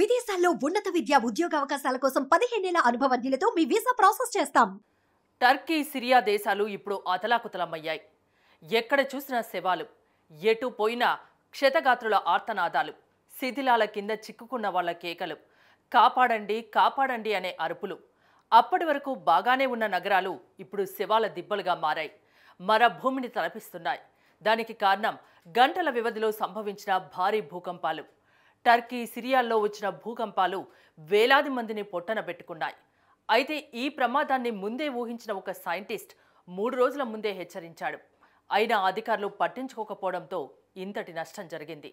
విదేశాల్లో ఉన్నత విద్య ఉద్యోగ అవకాశాల కోసం పదిహేనేళ్ల అనుభవజ్ఞులతో మీ వీసా ప్రాసెస్ చేస్తాం టర్కీ సిరియా దేశాలు ఇప్పుడు అతలాకుతలమయ్యాయి ఎక్కడ చూసినా శవాలు ఎటు పోయినా క్షతగాత్రుల ఆర్తనాదాలు శిథిలాల కింద చిక్కుకున్న వాళ్ళ కేకలు కాపాడండి కాపాడండి అనే అరుపులు అప్పటి వరకు బాగానే ఉన్న నగరాలు ఇప్పుడు శవాల దిబ్బలుగా మారాయి మర భూమిని తలపిస్తున్నాయి దానికి కారణం గంటల వ్యవధిలో సంభవించిన భారీ భూకంపాలు టర్కీ సిరియాల్లో వచ్చిన భూకంపాలు వేలాది మందిని పొట్టన పెట్టుకున్నాయి అయితే ఈ ప్రమాదాన్ని ముందే ఊహించిన ఒక సైంటిస్ట్ మూడు రోజుల ముందే హెచ్చరించాడు అయినా అధికారులు పట్టించుకోకపోవడంతో ఇంతటి నష్టం జరిగింది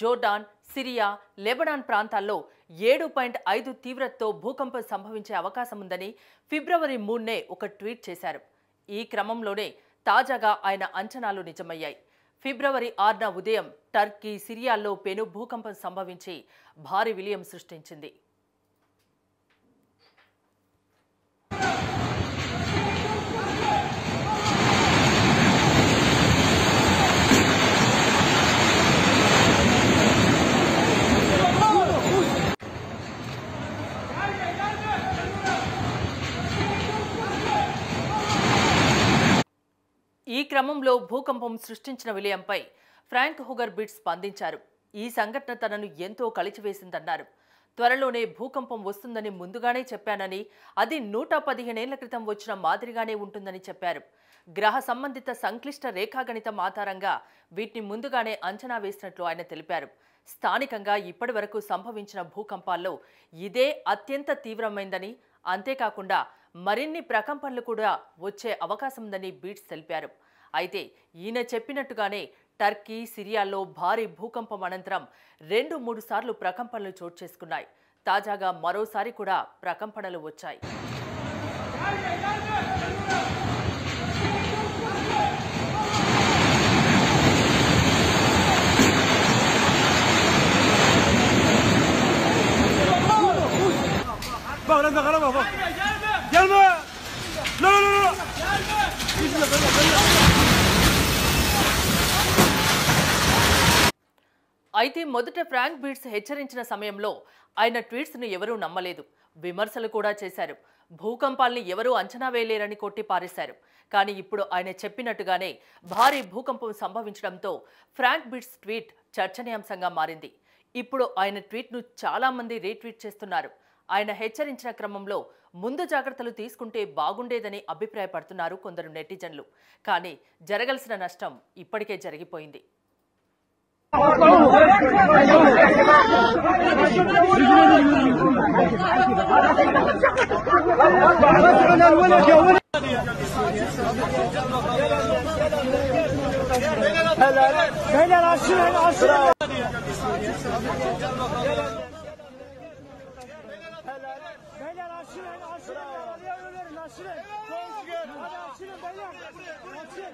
జోర్డాన్ సిరియా లెబనాన్ ప్రాంతాల్లో ఏడు పాయింట్ ఐదు తీవ్రతతో భూకంపం సంభవించే అవకాశం ఉందని ఫిబ్రవరి మూడునే ఒక ట్వీట్ చేశారు ఈ క్రమంలోనే తాజాగా ఆయన అంచనాలు నిజమయ్యాయి ఫిబ్రవరి ఆరున ఉదయం టర్కీ సిరియాల్లో పెను భూకంపం సంభవించి భారీ విలియం సృష్టించింది ఈ క్రమంలో భూకంపం సృష్టించిన విలయంపై ఫ్రాంక్ హుగర్ బిట్ స్పందించారు ఈ సంఘటన తనను ఎంతో కలిచివేసిందన్నారు త్వరలోనే భూకంపం వస్తుందని ముందుగానే చెప్పానని అది నూట పదిహేనేళ్ల క్రితం వచ్చిన మాదిరిగానే ఉంటుందని చెప్పారు గ్రహ సంబంధిత సంక్లిష్ట రేఖాగణితం ఆధారంగా వీటిని ముందుగానే అంచనా వేసినట్లు ఆయన తెలిపారు స్థానికంగా ఇప్పటి వరకు సంభవించిన భూకంపాల్లో ఇదే అత్యంత తీవ్రమైందని అంతేకాకుండా మరిన్ని ప్రకంపనలు కూడా వచ్చే అవకాశం ఉందని బీట్స్ తెలిపారు అయితే ఈయన చెప్పినట్టుగానే టర్కీ సిరియాల్లో భారీ భూకంపం అనంతరం రెండు మూడు సార్లు ప్రకంపనలు చోటు చేసుకున్నాయి తాజాగా మరోసారి కూడా ప్రకంపనలు వచ్చాయి Gelme! Gelme! Gelme! Gelme! Gelme! Gelme! Gelme! అయితే మొదట ఫ్రాంక్ బీట్స్ హెచ్చరించిన సమయంలో ఆయన ట్వీట్స్ను ఎవరూ నమ్మలేదు విమర్శలు కూడా చేశారు భూకంపాల్ని ఎవరూ అంచనా వేయలేరని కొట్టి పారేశారు కానీ ఇప్పుడు ఆయన చెప్పినట్టుగానే భారీ భూకంపం సంభవించడంతో ఫ్రాంక్ బిట్స్ ట్వీట్ చర్చనీయాంశంగా మారింది ఇప్పుడు ఆయన ట్వీట్ను చాలామంది రీట్వీట్ చేస్తున్నారు ఆయన హెచ్చరించిన క్రమంలో ముందు జాగ్రత్తలు తీసుకుంటే బాగుండేదని అభిప్రాయపడుతున్నారు కొందరు నెటిజన్లు కానీ జరగాల్సిన నష్టం ఇప్పటికే జరిగిపోయింది Helal et. Helal aşırı helal aşırı. Beyler açın, açın, araya açın. Açın, beyler. Açın.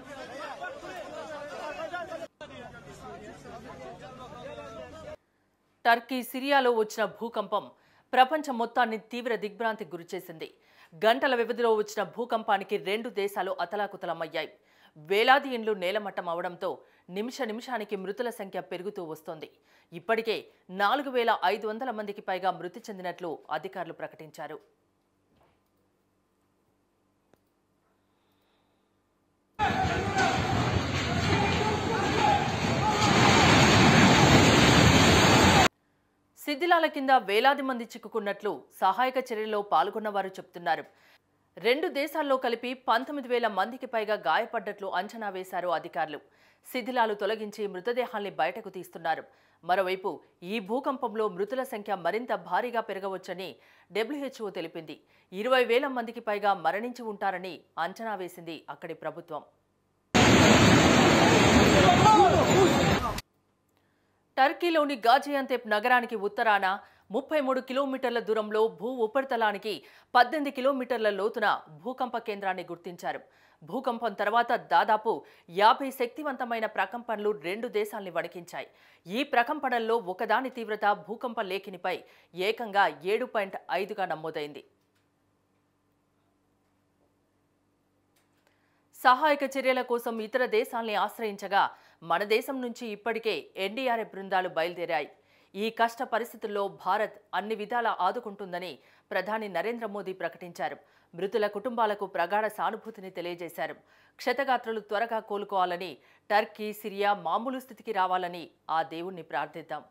Turkey సిరియాలో వచ్చిన భూకంపం ప్రపంచం మొత్తాన్ని తీవ్ర దిగ్భ్రాంతికి గురిచేసింది గంటల వ్యవధిలో వచ్చిన భూకంపానికి రెండు దేశాలు అతలాకుతలమయ్యాయి వేలాది ఇండ్లు నేలమట్టం అవడంతో నిమిష నిమిషానికి మృతుల సంఖ్య పెరుగుతూ వస్తోంది ఇప్పటికే నాలుగు వేల ఐదు వందల మందికి పైగా మృతి చెందినట్లు అధికారులు ప్రకటించారు శిథిలాల కింద వేలాది మంది చిక్కుకున్నట్లు సహాయక చర్యలో పాల్గొన్నవారు చెబుతున్నారు రెండు దేశాల్లో కలిపి పంతొమ్మిది వేల మందికి పైగా గాయపడ్డట్లు అంచనా వేశారు అధికారులు శిథిలాలు తొలగించి మృతదేహాల్ని బయటకు తీస్తున్నారు మరోవైపు ఈ భూకంపంలో మృతుల సంఖ్య మరింత భారీగా పెరగవచ్చని డబ్ల్యూహెచ్ఓ తెలిపింది ఇరవై వేల మందికి పైగా మరణించి ఉంటారని అంచనా వేసింది అక్కడి ప్రభుత్వం టర్కీలోని గాజియాంతేప్ నగరానికి ఉత్తరాన ముప్పై మూడు కిలోమీటర్ల దూరంలో భూ ఉపరితలానికి పద్దెనిమిది కిలోమీటర్ల లోతున భూకంప కేంద్రాన్ని గుర్తించారు భూకంపం తర్వాత దాదాపు యాభై శక్తివంతమైన ప్రకంపనలు రెండు దేశాల్ని వణికించాయి ఈ ప్రకంపనల్లో ఒకదాని తీవ్రత భూకంప లేఖినిపై ఏకంగా ఏడు పాయింట్ ఐదుగా నమోదైంది సహాయక చర్యల కోసం ఇతర దేశాల్ని ఆశ్రయించగా మన దేశం నుంచి ఇప్పటికే ఎన్డీఆర్ఎఫ్ బృందాలు బయలుదేరాయి ఈ కష్ట పరిస్థితుల్లో భారత్ అన్ని విధాలా ఆదుకుంటుందని ప్రధాని నరేంద్ర మోదీ ప్రకటించారు మృతుల కుటుంబాలకు ప్రగాఢ సానుభూతిని తెలియజేశారు క్షతగాత్రులు త్వరగా కోలుకోవాలని టర్కీ సిరియా మామూలు స్థితికి రావాలని ఆ దేవుణ్ణి ప్రార్థిద్దాం